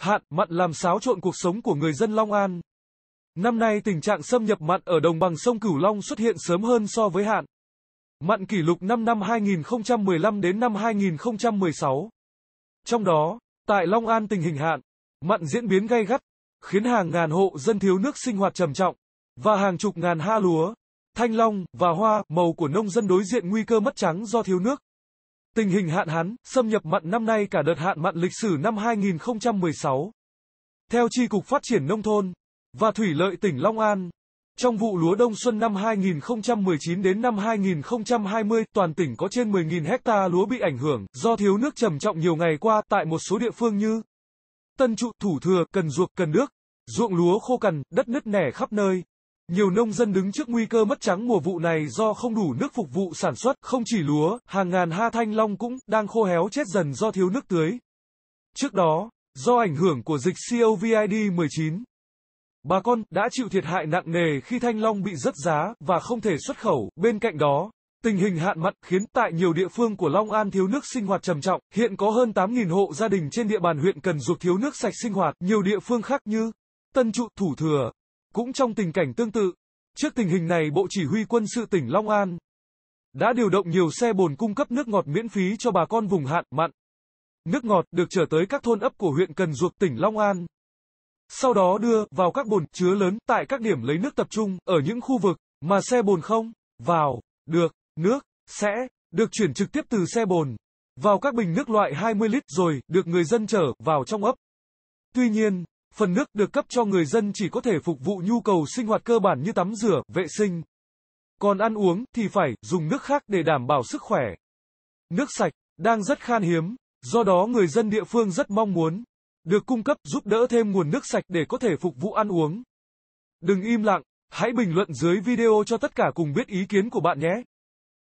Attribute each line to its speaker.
Speaker 1: hạn, mặn làm xáo trộn cuộc sống của người dân Long An. Năm nay tình trạng xâm nhập mặn ở đồng bằng sông Cửu Long xuất hiện sớm hơn so với hạn. Mặn kỷ lục 5 năm 2015 đến năm 2016. Trong đó, tại Long An tình hình hạn, mặn diễn biến gay gắt, khiến hàng ngàn hộ dân thiếu nước sinh hoạt trầm trọng, và hàng chục ngàn ha lúa, thanh long, và hoa, màu của nông dân đối diện nguy cơ mất trắng do thiếu nước. Tình hình hạn hán, xâm nhập mặn năm nay cả đợt hạn mặn lịch sử năm 2016. Theo Tri Cục Phát triển Nông thôn và Thủy lợi tỉnh Long An, trong vụ lúa đông xuân năm 2019 đến năm 2020, toàn tỉnh có trên 10.000 hecta lúa bị ảnh hưởng do thiếu nước trầm trọng nhiều ngày qua tại một số địa phương như Tân Trụ, Thủ Thừa, Cần Duộc, Cần Đức, ruộng lúa khô cằn, đất nứt nẻ khắp nơi. Nhiều nông dân đứng trước nguy cơ mất trắng mùa vụ này do không đủ nước phục vụ sản xuất, không chỉ lúa, hàng ngàn ha thanh long cũng đang khô héo chết dần do thiếu nước tưới. Trước đó, do ảnh hưởng của dịch COVID-19, bà con đã chịu thiệt hại nặng nề khi thanh long bị rớt giá và không thể xuất khẩu. Bên cạnh đó, tình hình hạn mặn khiến tại nhiều địa phương của Long An thiếu nước sinh hoạt trầm trọng. Hiện có hơn 8.000 hộ gia đình trên địa bàn huyện cần ruột thiếu nước sạch sinh hoạt. Nhiều địa phương khác như Tân Trụ, Thủ Thừa, cũng trong tình cảnh tương tự, trước tình hình này Bộ Chỉ huy quân sự tỉnh Long An đã điều động nhiều xe bồn cung cấp nước ngọt miễn phí cho bà con vùng hạn mặn. Nước ngọt được trở tới các thôn ấp của huyện Cần Duộc tỉnh Long An. Sau đó đưa vào các bồn chứa lớn tại các điểm lấy nước tập trung ở những khu vực mà xe bồn không vào được nước sẽ được chuyển trực tiếp từ xe bồn vào các bình nước loại 20 lít rồi được người dân chở vào trong ấp. Tuy nhiên, Phần nước được cấp cho người dân chỉ có thể phục vụ nhu cầu sinh hoạt cơ bản như tắm rửa, vệ sinh. Còn ăn uống thì phải dùng nước khác để đảm bảo sức khỏe. Nước sạch đang rất khan hiếm, do đó người dân địa phương rất mong muốn được cung cấp giúp đỡ thêm nguồn nước sạch để có thể phục vụ ăn uống. Đừng im lặng, hãy bình luận dưới video cho tất cả cùng biết ý kiến của bạn nhé.